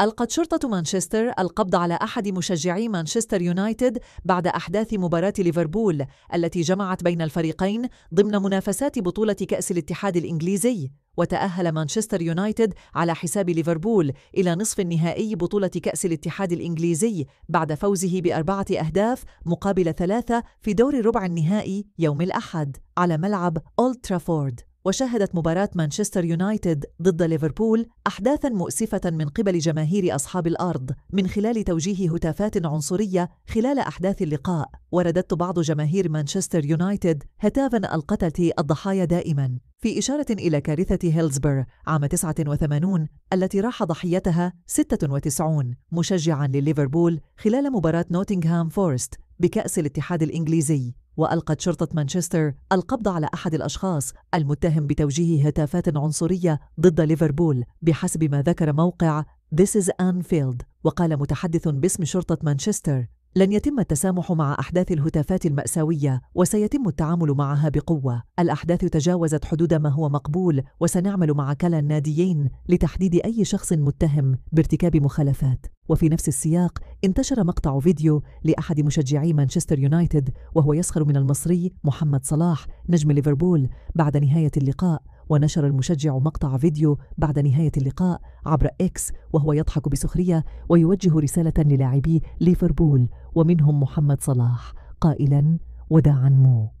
ألقت شرطة مانشستر القبض على أحد مشجعي مانشستر يونايتد بعد أحداث مباراة ليفربول التي جمعت بين الفريقين ضمن منافسات بطولة كأس الاتحاد الإنجليزي وتأهل مانشستر يونايتد على حساب ليفربول إلى نصف النهائي بطولة كأس الاتحاد الإنجليزي بعد فوزه بأربعة أهداف مقابل ثلاثة في دور ربع النهائي يوم الأحد على ملعب أولد ترافورد وشهدت مباراة مانشستر يونايتد ضد ليفربول أحداثا مؤسفة من قبل جماهير أصحاب الأرض من خلال توجيه هتافات عنصرية خلال أحداث اللقاء ورددت بعض جماهير مانشستر يونايتد هتافا القتلة الضحايا دائما في إشارة إلى كارثة هيلزبر عام 89 التي راح ضحيتها 96 مشجعا لليفربول خلال مباراة نوتنغهام فورست بكأس الاتحاد الإنجليزي وألقت شرطة مانشستر القبض على أحد الأشخاص المتهم بتوجيه هتافات عنصرية ضد ليفربول بحسب ما ذكر موقع This is Anfield وقال متحدث باسم شرطة مانشستر لن يتم التسامح مع أحداث الهتافات المأساوية وسيتم التعامل معها بقوة الأحداث تجاوزت حدود ما هو مقبول وسنعمل مع كلا الناديين لتحديد أي شخص متهم بارتكاب مخالفات وفي نفس السياق انتشر مقطع فيديو لأحد مشجعي مانشستر يونايتد وهو يسخر من المصري محمد صلاح نجم ليفربول بعد نهاية اللقاء ونشر المشجع مقطع فيديو بعد نهاية اللقاء عبر إكس وهو يضحك بسخرية ويوجه رسالة للاعبي ليفربول ومنهم محمد صلاح قائلا وداعا مو